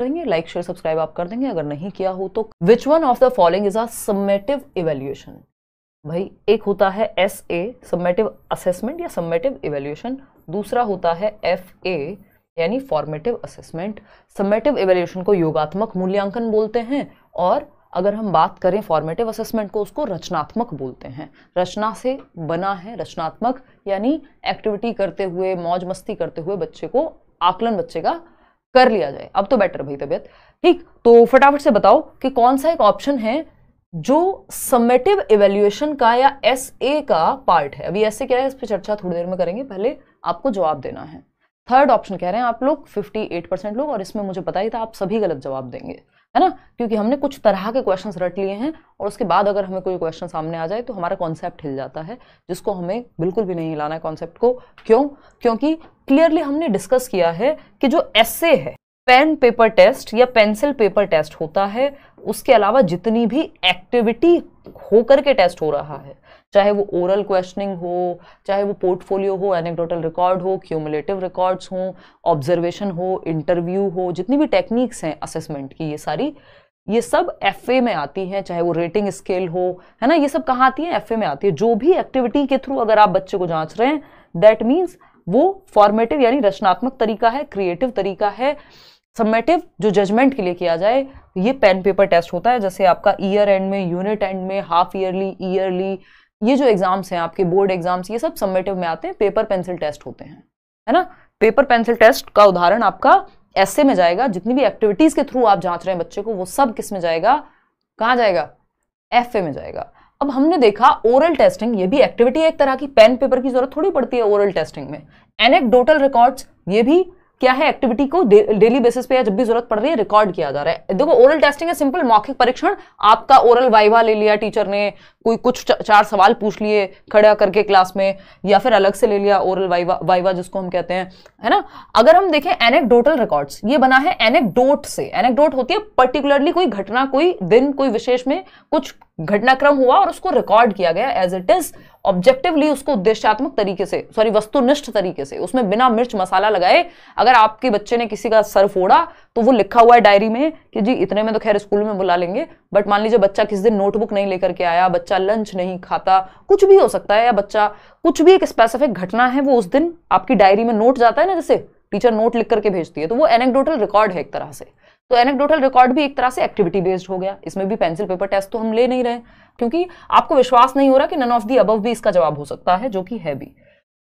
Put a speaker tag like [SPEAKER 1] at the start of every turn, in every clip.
[SPEAKER 1] करेंगे like share subscribe आप कर देंगे अगर नहीं किया हो तो which one of the following is summative evaluation भाई एक होता है एस ए सबमेटिव असेसमेंट या सबमेटिव इवेल्यूएशन दूसरा होता है एफ ए यानी फॉर्मेटिव असेसमेंट सबमेटिव इवेल्यूएशन को योगात्मक मूल्यांकन बोलते हैं और अगर हम बात करें फॉर्मेटिव असेसमेंट को उसको रचनात्मक बोलते हैं रचना से बना है रचनात्मक यानी एक्टिविटी करते हुए मौज मस्ती करते हुए बच्चे को आकलन बच्चे का कर लिया जाए अब तो बेटर भाई तबियत ठीक तो फटाफट से बताओ कि कौन सा एक ऑप्शन है जो समेटिव इवेल्युएशन का या एस ए का पार्ट है अभी ऐसे क्या है इस पर चर्चा थोड़ी देर में करेंगे पहले आपको जवाब देना है थर्ड ऑप्शन कह रहे हैं आप लोग 58 परसेंट लोग और इसमें मुझे पता ही था आप सभी गलत जवाब देंगे है ना क्योंकि हमने कुछ तरह के क्वेश्चंस रट लिए हैं और उसके बाद अगर हमें कोई क्वेश्चन सामने आ जाए तो हमारा कॉन्सेप्ट हिल जाता है जिसको हमें बिल्कुल भी नहीं हिलाना है कॉन्सेप्ट को क्यों क्योंकि क्लियरली हमने डिस्कस किया है कि जो ऐसे है पेन पेपर टेस्ट या पेंसिल पेपर टेस्ट होता है उसके अलावा जितनी भी एक्टिविटी होकर के टेस्ट हो रहा है चाहे वो ओरल क्वेश्चनिंग हो चाहे वो पोर्टफोलियो हो एनेक्टोटल रिकॉर्ड हो क्यूमुलेटिव रिकॉर्ड्स हो ऑब्जर्वेशन हो इंटरव्यू हो जितनी भी टेक्निक्स हैं असेसमेंट की ये सारी ये सब एफ में आती हैं चाहे वो रेटिंग स्केल हो है ना ये सब कहाँ आती है एफ में आती है जो भी एक्टिविटी के थ्रू अगर आप बच्चे को जांच रहे हैं दैट मीन्स वो फॉर्मेटिव यानी रचनात्मक तरीका है क्रिएटिव तरीका है सबमेटिव जो जजमेंट के लिए किया जाए ये पेन पेपर टेस्ट होता है जैसे आपका ईयर एंड में यूनिट एंड में हाफ ईयरली ईयरली ये जो एग्ज़ाम्स हैं आपके बोर्ड एग्ज़ाम्स ये सब सम्मेटिव में आते हैं पेपर पेंसिल टेस्ट होते हैं है ना पेपर पेंसिल टेस्ट का उदाहरण आपका ऐसे में जाएगा जितनी भी एक्टिविटीज़ के थ्रू आप जांच रहे हैं बच्चे को वो सब किस में जाएगा कहाँ जाएगा एफ में जाएगा अब हमने देखा ओरल टेस्टिंग ये भी एक्टिविटी है एक तरह की पेन पेपर की जरूरत थोड़ी पड़ती है ओरल टेस्टिंग में एनेक्डोटल रिकॉर्ड्स ये भी क्या है एक्टिविटी को डेली बेसिस पे या जब भी जरूरत पड़ रही है रिकॉर्ड किया जा रहा है देखो ओरल टेस्टिंग है सिंपल मौखिक परीक्षण आपका ओरल वाइवा ले लिया टीचर ने कोई कुछ चार सवाल पूछ लिए खड़ा करके क्लास में या फिर अलग से ले लिया ओरल वाइवा वाइवा जिसको हम कहते हैं है ना अगर हम देखें एनेक्डोटल रिकॉर्ड्स ये बना है एनेक्डोट से एनेक्डोट होती है पर्टिकुलरली कोई घटना कोई दिन कोई विशेष में कुछ घटनाक्रम हुआ और उसको रिकॉर्ड किया गया एज इट इज ऑब्जेक्टिवली उसको उद्देश्यात्मक तरीके से सॉरी वस्तुनिष्ठ तरीके से उसमें बिना मिर्च मसाला लगाए अगर आपके बच्चे ने किसी का सर फोड़ा तो वो लिखा हुआ है डायरी में कि जी इतने में तो खैर स्कूल में बुला लेंगे बट मान लीजिए बच्चा किसी दिन नोटबुक नहीं लेकर के आया बच्चा लंच नहीं खाता कुछ भी हो सकता है या बच्चा कुछ भी एक स्पेसिफिक घटना है वो उस दिन आपकी डायरी में नोट जाता है ना जैसे टीचर नोट लिख करके भेजती है तो वो एनेक्डोटल रिकॉर्ड है एक तरह से तो एनेक्डोटल रिकॉर्ड भी एक तरह से एक्टिविटी बेस्ड हो गया इसमें भी पेंसिल पेपर टेस्ट तो हम ले नहीं रहे क्योंकि आपको विश्वास नहीं हो रहा कि नन ऑफ दी अबव भी इसका जवाब हो सकता है जो कि है भी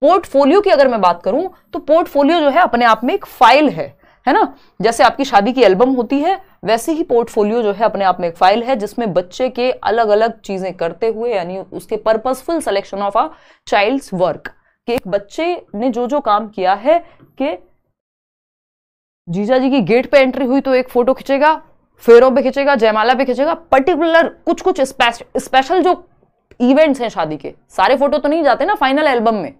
[SPEAKER 1] पोर्टफोलियो की अगर मैं बात करूं तो पोर्टफोलियो जो है अपने आप में एक फाइल है है ना जैसे आपकी शादी की एल्बम होती है वैसे ही पोर्टफोलियो जो है अपने आप में एक फाइल है जिसमें बच्चे के अलग अलग चीजें करते हुए यानी उसके purposeful selection of a child's work कि एक बच्चे ने जो जो काम किया है कि जीजा जी की गेट पे एंट्री हुई तो एक फोटो खिंचेगा फेरों पे खिंचेगा जयमाला पे खिंचेगा पर्टिकुलर कुछ कुछ स्पेशल जो इवेंट्स हैं शादी के सारे फोटो तो नहीं जाते ना फाइनल एल्बम में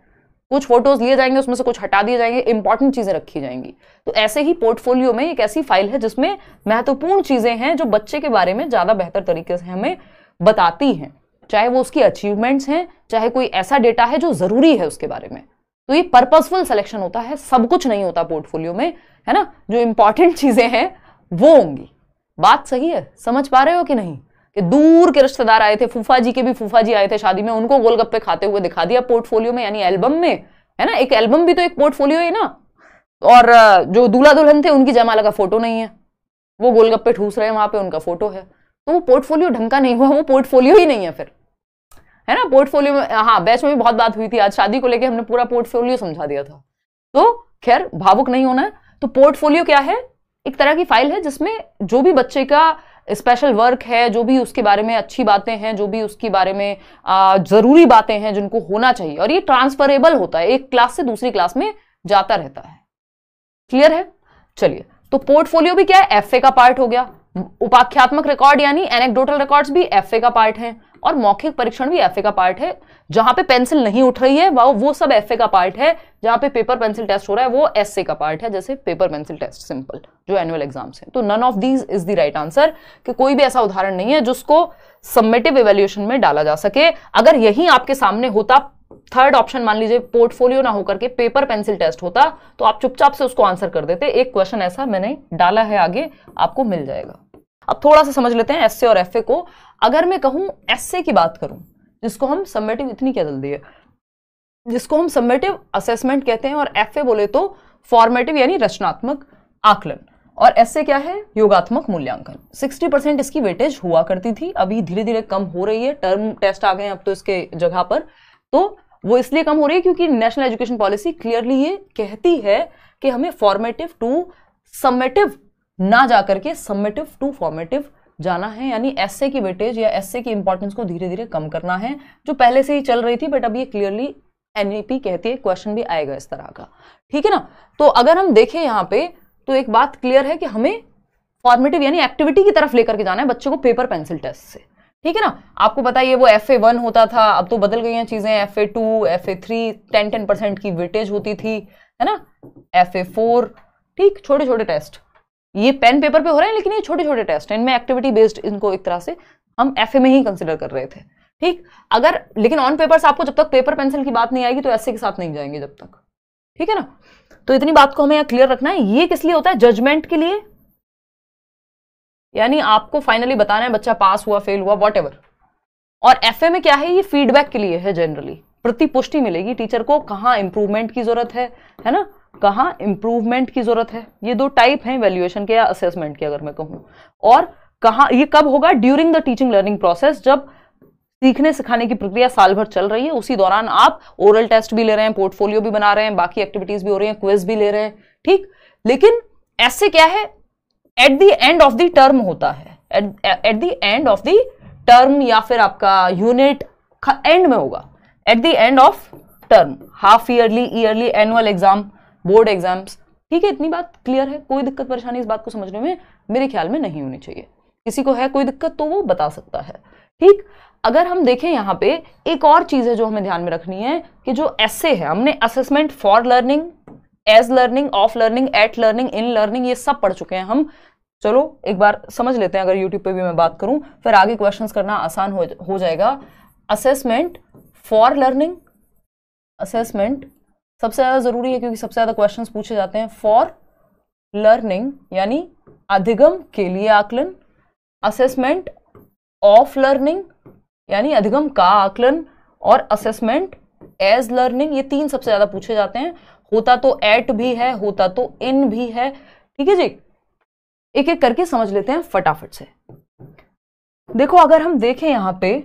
[SPEAKER 1] कुछ फोटोज लिए जाएंगे उसमें से कुछ हटा दिए जाएंगे इंपॉर्टेंट चीजें रखी जाएंगी तो ऐसे ही पोर्टफोलियो में एक ऐसी फाइल है जिसमें महत्वपूर्ण चीजें हैं जो बच्चे के बारे में ज्यादा बेहतर तरीके से हमें बताती हैं चाहे वो उसकी अचीवमेंट्स हैं चाहे कोई ऐसा डेटा है जो जरूरी है उसके बारे में तो ये पर्पजफुल सिलेक्शन होता है सब कुछ नहीं होता पोर्टफोलियो में है ना जो इंपॉर्टेंट चीजें हैं वो होंगी बात सही है समझ पा रहे हो कि नहीं कि दूर के रिश्तेदार आए थे फूफा जी के भी फूफा जी आए थे शादी में उनको गोलगप्पे खाते हुए दिखा दिया पोर्टफोलियो में यानी एल्बम में है ना एक एल्बम भी तो एक पोर्टफोलियो है ना और जो दूल्हा दुल्हन थे उनकी जयमाला का फोटो नहीं है वो गोलगप्पे ठूस रहे हैं वहां पे उनका फोटो है तो वो पोर्टफोलियो ढंग का नहीं हुआ वो पोर्टफोलियो ही नहीं है फिर है ना पोर्टफोलियो में हाँ बैच में भी बहुत बात हुई थी आज शादी को लेकर हमने पूरा पोर्टफोलियो समझा दिया था तो खैर भावुक नहीं होना है तो पोर्टफोलियो क्या है एक तरह की फाइल है जिसमें जो भी बच्चे का स्पेशल वर्क है जो भी उसके बारे में अच्छी बातें हैं जो भी उसके बारे में ज़रूरी बातें हैं जिनको होना चाहिए और ये ट्रांसफरेबल होता है एक क्लास से दूसरी क्लास में जाता रहता है क्लियर है चलिए तो पोर्टफोलियो भी क्या है एफ का पार्ट हो गया उपाख्यात्मक रिकॉर्ड यानी एनेक्डोटल रिकॉर्ड्स भी एफ का पार्ट है और मौखिक परीक्षण भी एफ का पार्ट है जहां पे पेंसिल नहीं उठ रही है वो वो सब एफ का पार्ट है जहां पे पेपर पेंसिल टेस्ट हो रहा है वो एस का पार्ट है जैसे पेपर पेंसिल टेस्ट सिंपल जो एनुअल एग्जाम्स है तो none of these is the right answer कि कोई भी ऐसा उदाहरण नहीं है जिसको सबमिटिव एवेल्यूशन में डाला जा सके अगर यही आपके सामने होता थर्ड ऑप्शन मान लीजिए पोर्टफोलियो ना होकर के पेपर पेंसिल टेस्ट होता तो आप चुपचाप से उसको आंसर कर देते एक क्वेश्चन ऐसा मैंने डाला है आगे आपको मिल जाएगा अब थोड़ा सा समझ लेते हैं एस और एफ को अगर मैं कहूँ एस की बात करूँ जिसको हम सबमेटिव इतनी क्या जल्दी है जिसको हम सबमेटिव असेसमेंट कहते हैं और एफ बोले तो फॉर्मेटिव यानी रचनात्मक आकलन और ऐसे क्या है योगात्मक मूल्यांकन 60 परसेंट इसकी वेटेज हुआ करती थी अभी धीरे धीरे कम हो रही है टर्म टेस्ट आ गए हैं अब तो इसके जगह पर तो वो इसलिए कम हो रही है क्योंकि नेशनल एजुकेशन पॉलिसी क्लियरली ये कहती है कि हमें फॉर्मेटिव टू समेटिव ना जाकर के सबमेटिव टू फॉर्मेटिव जाना है यानी एसए की वेटेज या एसए की इंपॉर्टेंस को धीरे धीरे कम करना है जो पहले से ही चल रही थी बट अब ये क्लियरली एनईपी e कहती है क्वेश्चन भी आएगा इस तरह का ठीक है ना तो अगर हम देखें यहाँ पे तो एक बात क्लियर है कि हमें फॉर्मेटिव यानी एक्टिविटी की तरफ लेकर के जाना है बच्चों को पेपर पेंसिल टेस्ट से ठीक है ना आपको बताइए वो एफ ए वन होता था अब तो बदल गई हैं चीज़ें F A two F A three ten ten percent की वेटेज होती थी है ना एफ ए फोर ठीक छोटे छोटे टेस्ट ये पेन पेपर पे हो रहे हैं लेकिन ये छोटे छोटे टेस्ट हैं इनमें एक्टिविटी बेस्ड इनको एक तरह से हम एफ में ही कंसिडर कर रहे थे ठीक अगर लेकिन ऑन पेपर आपको जब तक पेपर पेंसिल की बात नहीं आएगी तो ऐसे के साथ नहीं जाएंगे जब तक ठीक है ना तो इतनी बात को हमें यहाँ क्लियर रखना है ये किस लिए होता है जजमेंट के लिए यानी आपको फाइनली बताना है बच्चा पास हुआ फेल हुआ वॉट और एफ में क्या है ये फीडबैक के लिए है जनरली प्रतिपुष्टि मिलेगी टीचर को कहाँ इंप्रूवमेंट की जरूरत है है ना कहाँ इंप्रूवमेंट की ज़रूरत है ये दो टाइप हैं वैल्यूएशन के या असेसमेंट के अगर मैं कहूँ और कहाँ ये कब होगा during the teaching learning process जब सीखने सिखाने की प्रक्रिया साल भर चल रही है उसी दौरान आप ओरल टेस्ट भी ले रहे हैं पोर्टफोलियो भी बना रहे हैं बाकी एक्टिविटीज़ भी हो रही हैं क्विज भी ले रहे हैं ठीक लेकिन ऐसे क्या है at the end of the term होता है at the end of the term या फिर आपका यूनिट एंड में होगा at the end of term half yearly yearly annual exam board exams ठीक है इतनी बात क्लियर है कोई दिक्कत परेशानी इस बात को समझने में मेरे ख्याल में नहीं होनी चाहिए किसी को है कोई दिक्कत तो वो बता सकता है ठीक अगर हम देखें यहाँ पे एक और चीज़ है जो हमें ध्यान में रखनी है कि जो ऐसे है हमने assessment for learning as learning of learning at learning in learning ये सब पढ़ चुके हैं हम चलो एक बार समझ लेते हैं अगर यूट्यूब पे भी मैं बात करूं फिर आगे क्वेश्चन करना आसान हो, हो जाएगा असेसमेंट फॉर लर्निंग असेसमेंट सबसे ज़्यादा ज़रूरी है क्योंकि सबसे ज़्यादा क्वेश्चन पूछे जाते हैं फॉर लर्निंग यानी अधिगम के लिए आकलन असेसमेंट ऑफ लर्निंग यानी अधिगम का आकलन और असेसमेंट एज लर्निंग ये तीन सबसे ज़्यादा पूछे जाते हैं होता तो एट भी है होता तो इन भी है ठीक है जी एक एक करके समझ लेते हैं फटाफट से देखो अगर हम देखें यहां पे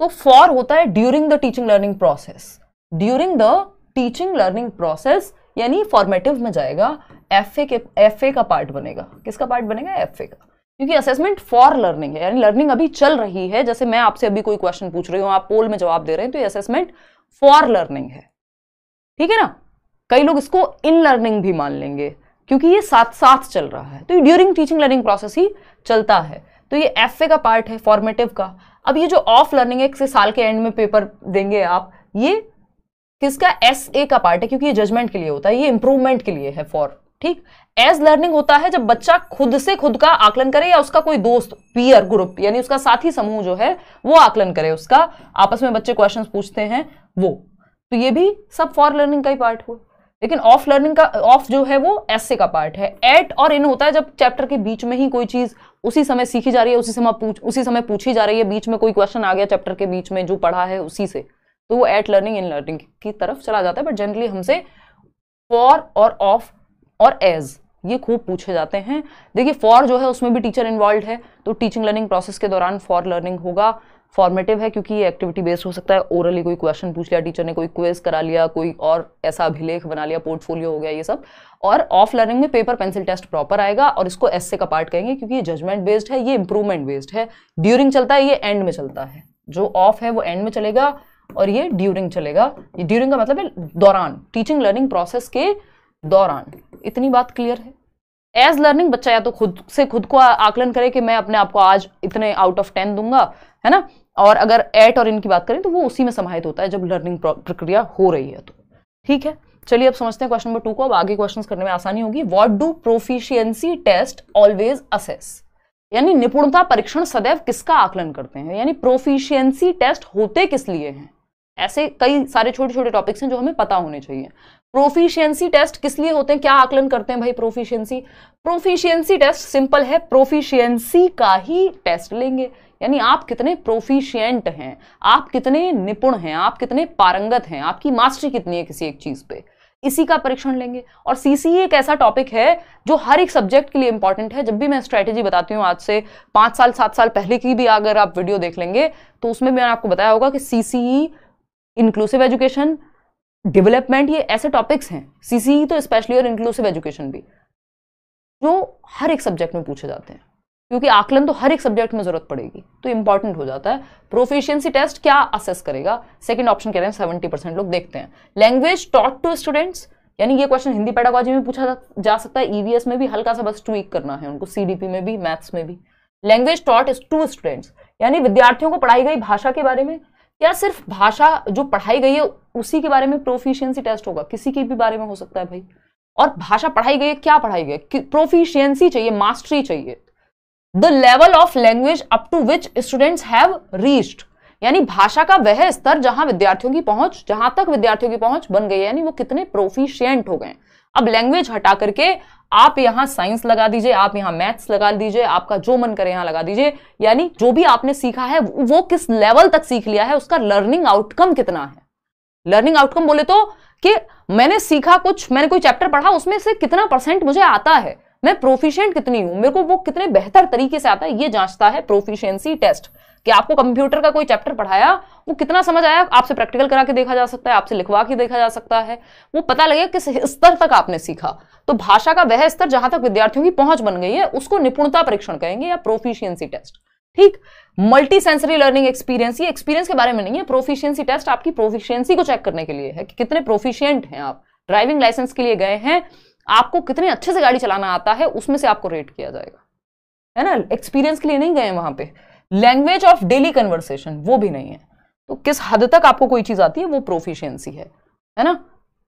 [SPEAKER 1] तो फॉर होता है during the teaching learning process during the teaching learning process यानी फॉर्मेटिव में जाएगा एफ ए के एफ ए का पार्ट बनेगा किसका पार्ट बनेगा एफ ए का क्योंकि असेसमेंट फॉर लर्निंग है यानी लर्निंग अभी चल रही है जैसे मैं आपसे अभी कोई क्वेश्चन पूछ रही हूँ आप पोल में जवाब दे रहे हैं तो ये असेसमेंट फॉर लर्निंग है ठीक है ना कई लोग इसको इन लर्निंग भी मान लेंगे क्योंकि ये साथ साथ चल रहा है तो ये ड्यूरिंग टीचिंग लर्निंग प्रोसेस ही चलता है तो ये एफ का पार्ट है फॉर्मेटिव का अब ये जो ऑफ लर्निंग है से साल के एंड में पेपर देंगे आप ये किसका एस ए का पार्ट है क्योंकि ये जजमेंट के लिए होता है ये इंप्रूवमेंट के लिए है फॉर ठीक एज लर्निंग होता है जब बच्चा खुद से खुद का आकलन करे या उसका कोई दोस्त पीयर ग्रुप यानी उसका साथी समूह जो है वो आकलन करे उसका आपस में बच्चे क्वेश्चन पूछते हैं वो तो ये भी सब फॉर लर्निंग का ही पार्ट हुआ लेकिन ऑफ लर्निंग का ऑफ जो है वो एस का पार्ट है एट और इन होता है जब चैप्टर के बीच में ही कोई चीज उसी समय सीखी जा रही है उसी समय पूछ उसी समय पूछी जा रही है बीच में कोई क्वेश्चन आ गया चैप्टर के बीच में जो पढ़ा है उसी से तो वो एट लर्निंग इन लर्निंग की तरफ चला जाता है बट जनरली हमसे फॉर और ऑफ और एज ये खूब पूछे जाते हैं देखिए फॉर जो है उसमें भी टीचर इन्वॉल्व है तो टीचिंग लर्निंग प्रोसेस के दौरान फॉर लर्निंग होगा फॉर्मेटिव है क्योंकि ये एक्टिविटी बेस्ड हो सकता है ओरली कोई क्वेश्चन पूछ लिया टीचर ने कोई क्वेज करा लिया कोई और ऐसा अभिलेख बना लिया पोर्टफोलियो हो गया ये सब और ऑफ लर्निंग में पेपर पेंसिल टेस्ट प्रॉपर आएगा और इसको एस का पार्ट कहेंगे क्योंकि ये जजमेंट बेस्ड है ये इंप्रूवमेंट बेस्ड है ड्यूरिंग चलता है ये एंड में चलता है जो ऑफ है वो एंड में चलेगा और ये ड्यूरिंग चलेगा ये ड्यूरिंग का मतलब है दौरान टीचिंग लर्निंग प्रोसेस के दौरान इतनी बात क्लियर है एज लर्निंग बच्चा या तो खुद से खुद को आकलन करे कि मैं अपने आप को आज इतने आउट ऑफ टेन दूंगा है ना और अगर एट और इनकी बात करें तो वो उसी में समाहित होता है जब लर्निंग प्रक्रिया हो रही है तो ठीक है चलिए अब समझते हैं क्वेश्चन नंबर टू को अब आगे क्वेश्चंस करने में आसानी होगी what do proficiency test always assess यानी निपुणता परीक्षण सदैव किसका आकलन करते हैं यानी प्रोफिशियंसी टेस्ट होते किस लिए हैं ऐसे कई सारे छोटे छोटे टॉपिक्स हैं जो हमें पता होने चाहिए प्रोफिशियंसी टेस्ट किस लिए होते हैं क्या आकलन करते हैं भाई प्रोफिशियंसी प्रोफिशियंसी टेस्ट सिंपल है प्रोफिशियंसी का ही टेस्ट लेंगे यानी आप कितने प्रोफिशियंट हैं आप कितने निपुण हैं आप कितने पारंगत हैं आपकी मास्टरी कितनी है किसी एक चीज़ पे इसी का परीक्षण लेंगे और सीसी e एक ऐसा टॉपिक है जो हर एक सब्जेक्ट के लिए इंपॉर्टेंट है जब भी मैं स्ट्रैटेजी बताती हूँ आज से पांच साल सात साल पहले की भी अगर आप वीडियो देख लेंगे तो उसमें मैंने आपको बताया होगा कि सीसीई इंक्लूसिव एजुकेशन डेवलपमेंट ये ऐसे टॉपिक्स हैं सीसीई e तो स्पेशली और इंक्लूसिव एजुकेशन भी जो हर एक सब्जेक्ट में पूछे जाते हैं क्योंकि आकलन तो हर एक सब्जेक्ट में जरूरत पड़ेगी तो इंपॉर्टेंट हो जाता है प्रोफिशियंसी टेस्ट क्या असेस करेगा सेकंड ऑप्शन कह रहे हैं सेवेंटी परसेंट लोग देखते हैं लैंग्वेज टॉट टू स्टूडेंट्स यानी ये क्वेश्चन हिंदी पेडागोजी में पूछा जा सकता है ईवीएस e में भी हल्का सा बस ट्वीक करना है उनको सीडीपी में भी मैथ्स में भी लैंग्वेज टॉट टू स्टूडेंट्स यानी विद्यार्थियों को पढ़ाई गई भाषा के बारे में या सिर्फ भाषा जो पढ़ाई गई है उसी के बारे में प्रोफिशियंसी टेस्ट होगा किसी के भी बारे में हो सकता है भाई और भाषा पढ़ाई गई है क्या पढ़ाई गई है चाहिए मास्टरी चाहिए the level of language up to which students have reached यानी भाषा का वह स्तर जहां विद्यार्थियों की पहुंच जहां तक विद्यार्थियों की पहुंच बन गई है यानी वो कितने प्रोफिशियंट हो गए अब लैंग्वेज हटा करके आप यहां साइंस लगा दीजिए आप यहां मैथ्स लगा दीजिए आपका जो मन करे यहां लगा दीजिए यानी जो भी आपने सीखा है वो किस लेवल तक सीख लिया है उसका लर्निंग आउटकम कितना है लर्निंग आउटकम बोले तो कि मैंने सीखा कुछ मैंने कोई चैप्टर पढ़ा उसमें से कितना परसेंट मुझे आता है मैं प्रोफिशियंट कितनी हूं मेरे को वो कितने बेहतर तरीके से आता है ये जांचता है प्रोफिशियंसी टेस्ट कि आपको कंप्यूटर का कोई चैप्टर पढ़ाया वो कितना समझ आया आपसे प्रैक्टिकल करा के देखा जा सकता है आपसे लिखवा के देखा जा सकता है वो पता लगेगा किस स्तर तक आपने सीखा तो भाषा का वह स्तर जहां तक विद्यार्थियों की पहुंच बन गई है उसको निपुणता परीक्षण कहेंगे या प्रोफिशियंसी टेस्ट ठीक मल्टी सेंसरी लर्निंग एक्सपीरियंस ये एक्सपीरियंस के बारे में नहीं है प्रोफिशियंसी टेस्ट आपकी प्रोफिशियंसी को चेक करने के लिए है कि कितने प्रोफिशियंट हैं आप ड्राइविंग लाइसेंस के लिए गए हैं आपको कितने अच्छे से गाड़ी चलाना आता है उसमें से आपको रेट किया जाएगा है ना एक्सपीरियंस के लिए नहीं गए वहां पे लैंग्वेज ऑफ डेली कन्वर्सेशन वो भी नहीं है तो किस हद तक आपको कोई चीज आती है वो प्रोफिशियंसी है है ना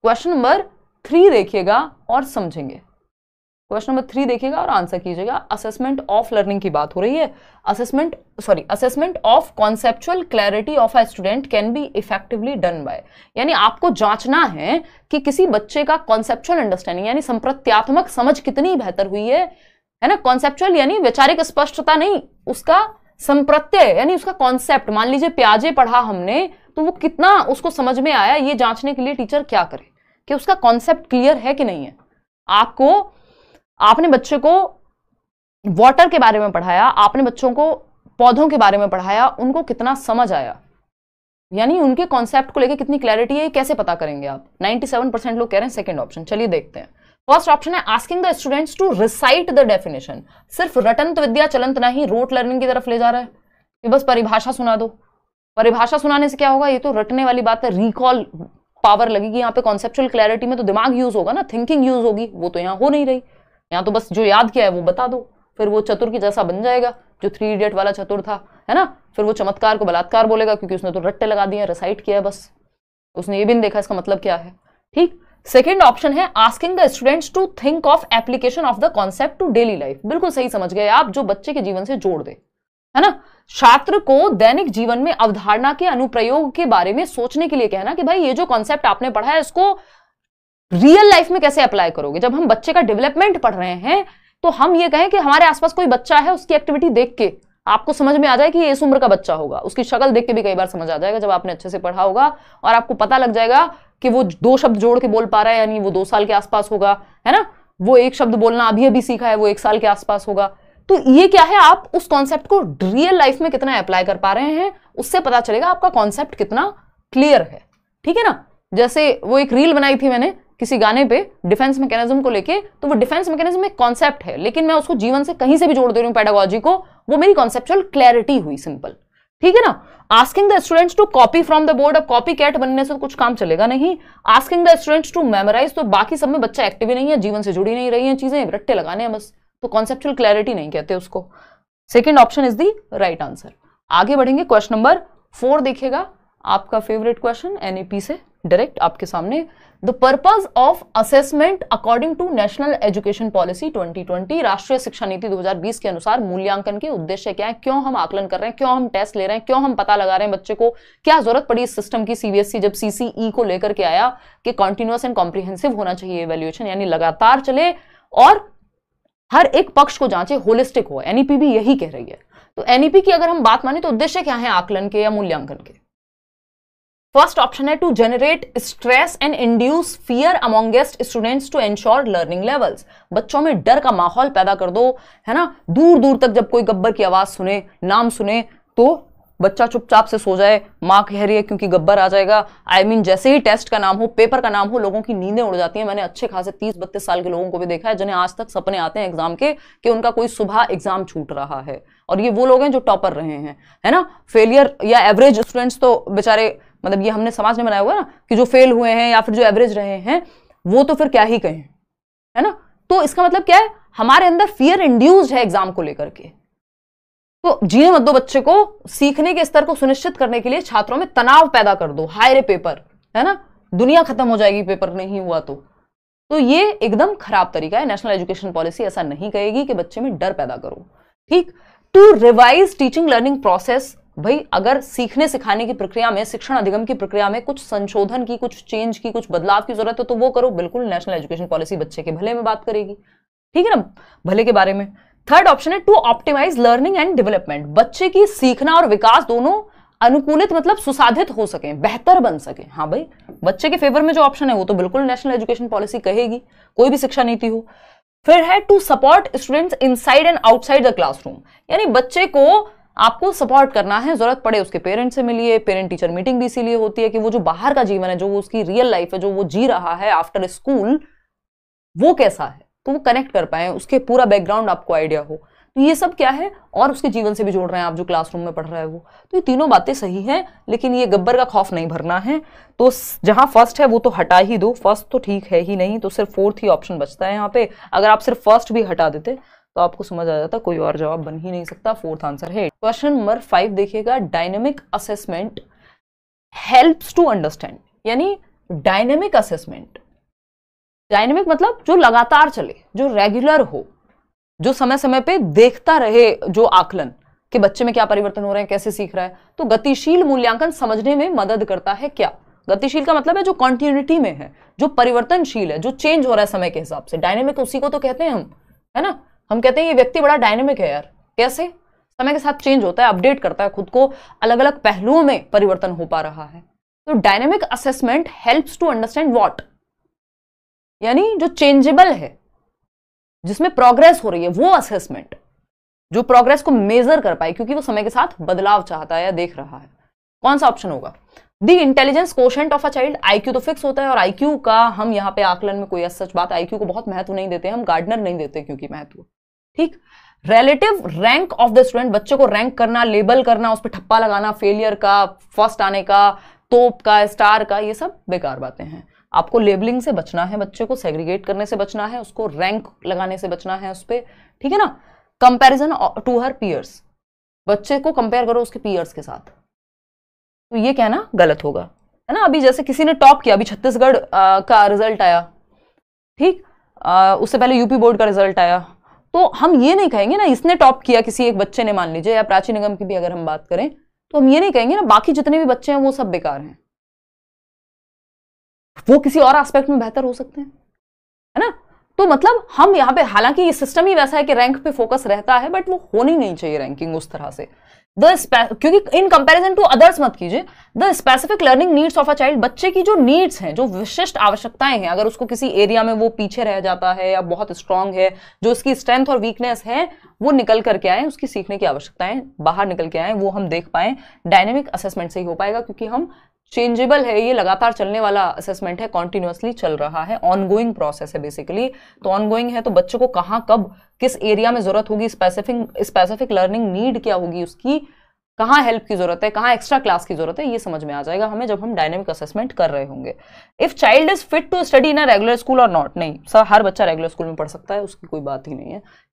[SPEAKER 1] क्वेश्चन नंबर थ्री देखिएगा और समझेंगे क्वेश्चन नंबर थ्री देखिएगा और आंसर कीजिएगा असेसमेंट ऑफ लर्निंग की बात हो रही है assessment sorry assessment of conceptual clarity of a student can be effectively done by यानी आपको जांचना है कि किसी बच्चे का कॉन्सेप्चुअल अंडरस्टैंडिंग यानी संप्रत्यात्मक समझ कितनी बेहतर हुई है है ना कॉन्सेप्चुअल यानी वैचारिक स्पष्टता नहीं उसका संप्रत्यय यानी उसका कॉन्सेप्ट मान लीजिए प्याजे पढ़ा हमने तो वो कितना उसको समझ में आया ये जांचने के लिए टीचर क्या करे कि उसका कॉन्सेप्ट क्लियर है कि नहीं है आपको आपने बच्चे को वाटर के बारे में पढ़ाया आपने बच्चों को पौधों के बारे में पढ़ाया उनको कितना समझ आया यानी उनके कॉन्सेप्ट को लेकर कितनी क्लैरिटी है ये कैसे पता करेंगे आप 97 परसेंट लोग कह रहे हैं सेकेंड ऑप्शन चलिए देखते हैं फर्स्ट ऑप्शन है asking the students to recite the definition सिर्फ रटंत विद्या चलंत नहीं रोट लर्निंग की तरफ ले जा रहा है कि बस परिभाषा सुना दो परिभाषा सुनाने से क्या होगा ये तो रटने वाली बात है रिकॉल पावर लगेगी यहाँ पे कॉन्सेप्चुअल क्लैरिटी में तो दिमाग यूज होगा ना थिंकिंग यूज होगी वो तो यहाँ हो नहीं रही यहाँ तो बस जो याद किया है वो बता दो फिर वो चतुर की जैसा बन जाएगा जो थ्री इडियट वाला चतुर था है ना फिर वो चमत्कार को बलात्कार बोलेगा क्योंकि उसने तो रट्टे लगा दिए रिसाइट किया है बस उसने ये भी नहीं देखा इसका मतलब क्या है ठीक सेकेंड ऑप्शन है asking the students to think of application of the concept to daily life बिल्कुल सही समझ गए आप जो बच्चे के जीवन से जोड़ दे है ना छात्र को दैनिक जीवन में अवधारणा के अनुप्रयोग के बारे में सोचने के लिए कहना कि भाई ये जो कॉन्सेप्ट आपने पढ़ा है इसको रियल लाइफ में कैसे अप्लाई करोगे जब हम बच्चे का डेवलपमेंट पढ़ रहे हैं तो हम ये कहें कि हमारे आसपास कोई बच्चा है उसकी एक्टिविटी देख के आपको समझ में आ जाए कि ये इस उम्र का बच्चा होगा उसकी शक्ल देख के भी कई बार समझ आ जाएगा जब आपने अच्छे से पढ़ा होगा और आपको पता लग जाएगा कि वो दो शब्द जोड़ के बोल पा रहा है यानी वो दो साल के आसपास होगा है ना वो एक शब्द बोलना अभी अभी सीखा है वो एक साल के आसपास होगा तो ये क्या है आप उस कॉन्सेप्ट को रियल लाइफ में कितना अप्लाई कर पा रहे हैं उससे पता चलेगा आपका कॉन्सेप्ट कितना क्लियर है ठीक है ना जैसे वो एक रील बनाई थी मैंने किसी गाने पे डिफेंस मैकेनिज्म को लेके तो वो डिफेंस मैकेनिज्म एक कॉन्सेप्ट है लेकिन मैं उसको जीवन से कहीं से भी जोड़ दे रही हूँ पैडागोजी को वो मेरी कॉन्सेप्चुअल क्लैरिटी हुई सिंपल ठीक है ना asking the students to copy from the board अब कॉपी कैट बनने से तो कुछ काम चलेगा नहीं asking the students to memorise तो बाकी सब में बच्चा एक्टिव ही नहीं है जीवन से जुड़ी नहीं रही है चीजें रट्टे लगाने हैं बस तो कॉन्सेप्चुअल क्लैरिटी नहीं कहते उसको second option is the right answer आगे बढ़ेंगे क्वेश्चन नंबर फोर देखिएगा आपका फेवरेट क्वेश्चन एनईपी से डायरेक्ट आपके सामने the purpose of assessment according to national education policy 2020 राष्ट्रीय शिक्षा नीति 2020 के अनुसार मूल्यांकन के उद्देश्य क्या है क्यों हम आकलन कर रहे हैं क्यों हम टेस्ट ले रहे हैं क्यों हम पता लगा रहे हैं बच्चे को क्या जरूरत पड़ी इस सिस्टम की सीबीएसई e जब सीसीई e को लेकर के आया कि कॉन्टिन्यूस एंड कॉम्प्रीहेंसिव होना चाहिए वैल्यूएशन यानी लगातार चले और हर एक पक्ष को जांचे होलिस्टिक हो एनईपी e भी यही कह रही है तो एनईपी की अगर हम बात माने तो उद्देश्य क्या है आकलन के या मूल्यांकन के फर्स्ट ऑप्शन है to generate stress and induce fear amongst students to ensure learning levels बच्चों में डर का माहौल पैदा कर दो है ना दूर दूर तक जब कोई गब्बर की आवाज़ सुने नाम सुने तो बच्चा चुपचाप से सो जाए माँ कह रही है क्योंकि गब्बर आ जाएगा आई I मीन mean, जैसे ही टेस्ट का नाम हो पेपर का नाम हो लोगों की नींदें उड़ जाती हैं मैंने अच्छे खासे तीस बत्तीस साल के लोगों को भी देखा है जिन्हें आज तक सपने आते हैं एग्जाम के कि उनका कोई सुबह एग्जाम छूट रहा है और ये वो लोग हैं जो टॉपर रहे हैं है ना फेलियर या एवरेज स्टूडेंट्स तो बेचारे मतलब ये हमने समाज ने बनाया हुआ ना कि जो फेल हुए हैं या फिर जो एवरेज रहे हैं वो तो फिर क्या ही कहें है ना तो इसका मतलब क्या है हमारे अंदर फियर इंड्यूस्ड है एग्जाम को लेकर के तो जीने मत दो बच्चे को सीखने के स्तर को सुनिश्चित करने के लिए छात्रों में तनाव पैदा कर दो हायरे पेपर है ना दुनिया खत्म हो जाएगी पेपर नहीं हुआ तो तो ये एकदम खराब तरीका है नेशनल एजुकेशन पॉलिसी ऐसा नहीं कहेगी कि बच्चे में डर पैदा करो ठीक to revise teaching learning process भाई अगर सीखने सिखाने की प्रक्रिया में शिक्षण अधिगम की प्रक्रिया में कुछ संशोधन की कुछ चेंज की कुछ बदलाव की जरूरत है तो वो करो बिल्कुल नेशनल एजुकेशन पॉलिसी बच्चे के भले में बात करेगी ठीक है ना भले के बारे में थर्ड ऑप्शन है to optimise learning and development बच्चे की सीखना और विकास दोनों अनुकूलित मतलब सुसाधित हो सके बेहतर बन सके हाँ भाई बच्चे के फेवर में जो ऑप्शन है वो तो बिल्कुल नेशनल एजुकेशन पॉलिसी कहेगी कोई भी शिक्षा नीति हो फिर है to support students inside and outside the classroom यानी बच्चे को आपको सपोर्ट करना है जरूरत पड़े उसके पेरेंट्स से मिलिए पेरेंट टीचर मीटिंग भी इसीलिए होती है कि वो जो बाहर का जीवन है जो वो उसकी रियल लाइफ है जो वो जी रहा है आफ्टर स्कूल वो कैसा है तो वो कनेक्ट कर पाए उसके पूरा बैकग्राउंड आपको आइडिया हो तो ये सब क्या है और उसके जीवन से भी जोड़ रहे हैं आप जो क्लासरूम में पढ़ रहे हैं वो तो ये तीनों बातें सही हैं लेकिन ये गब्बर का खौफ नहीं भरना है तो जहां फर्स्ट है वो तो हटा ही दो फर्स्ट तो ठीक है ही नहीं तो सिर्फ फोर्थ ही ऑप्शन बचता है यहाँ पे अगर आप सिर्फ फर्स्ट भी हटा देते तो आपको समझ आ जाता कोई और जवाब बन ही नहीं सकता फोर्थ आंसर है क्वेश्चन नंबर फाइव देखिएगा dynamic assessment helps to understand यानी डायनेमिक असेसमेंट डायनेमिक मतलब जो लगातार चले जो रेगुलर हो जो समय समय पे देखता रहे जो आकलन कि बच्चे में क्या परिवर्तन हो रहे हैं कैसे सीख रहा है तो गतिशील मूल्यांकन समझने में मदद करता है क्या गतिशील का मतलब है जो कॉन्टिन्यूटी में है जो परिवर्तनशील है जो चेंज हो रहा है समय के हिसाब से डायनेमिक उसी को तो कहते हैं हम है ना हम कहते हैं ये व्यक्ति बड़ा डायनेमिक है यार कैसे समय के साथ चेंज होता है अपडेट करता है खुद को अलग अलग पहलुओं में परिवर्तन हो पा रहा है तो dynamic assessment helps to understand what यानी जो चेंजेबल है जिसमें प्रोग्रेस हो रही है वो असेसमेंट जो प्रोग्रेस को मेजर कर पाए क्योंकि वो समय के साथ बदलाव चाहता है या देख रहा है कौन सा ऑप्शन होगा the intelligence quotient of a child IQ तो फिक्स होता है और आईक्यू का हम यहाँ पे आकलन में कोई सच बात आईक्यू को बहुत महत्व नहीं देते हम गार्डनर नहीं देते क्योंकि महत्व ठीक relative rank of the student बच्चों को रैंक करना लेबल करना उस पर ठप्पा लगाना फेलियर का फर्स्ट आने का तोप का स्टार का ये सब बेकार बातें हैं आपको लेबलिंग से बचना है बच्चे को सेग्रीगेट करने से बचना है उसको रैंक लगाने से बचना है उस पर ठीक है ना कंपेरिजन टू हर पीयर्स बच्चे को कंपेयर करो उसके पीयर्स के साथ तो ये कहना गलत होगा है ना अभी जैसे किसी ने टॉप किया अभी छत्तीसगढ़ का रिजल्ट आया ठीक उससे पहले यूपी बोर्ड का रिजल्ट आया तो हम ये नहीं कहेंगे ना इसने टॉप किया किसी एक बच्चे ने मान लीजिए या प्राची निगम की भी अगर हम बात करें तो हम ये नहीं कहेंगे ना बाकी जितने भी बच्चे हैं वो सब बेकार हैं वो किसी और एस्पेक्ट में बेहतर हो सकते हैं है ना तो मतलब हम यहाँ पे हालांकि ये सिस्टम ही वैसा है कि रैंक पे फोकस रहता है बट वो होनी नहीं चाहिए रैंकिंग उस तरह से द क्योंकि इन कंपैरिजन टू अदर्स मत कीजिए the specific learning needs of a child बच्चे की जो नीड्स हैं जो विशिष्ट आवश्यकताएं हैं अगर उसको किसी एरिया में वो पीछे रह जाता है या बहुत स्ट्रांग है जो उसकी स्ट्रेंथ और वीकनेस है वो निकल करके आए उसकी सीखने की आवश्यकताएं बाहर निकल के आए वो हम देख पाए डायनेमिक असेसमेंट से ही हो पाएगा क्योंकि हम चेंजेबल है ये लगातार चलने वाला असेसमेंट है कॉन्टिन्यूसली चल रहा है ऑनगोइंग प्रोसेस है बेसिकली तो ऑनगोइंग है तो बच्चों को कहाँ कब किस एरिया में जरूरत होगी स्पेसिफिक स्पेसिफिक लर्निंग नीड क्या होगी उसकी कहाँ हेल्प की जरूरत है कहाँ एक्स्ट्रा क्लास की जरूरत है ये समझ में आ जाएगा हमें जब हम डायनेमिक असेसमेंट कर रहे होंगे if child is fit to study in a regular school और नॉट नहीं सर हर बच्चा रेगुलर स्कूल में पढ़ सकता है उसकी कोई बात ही नहीं है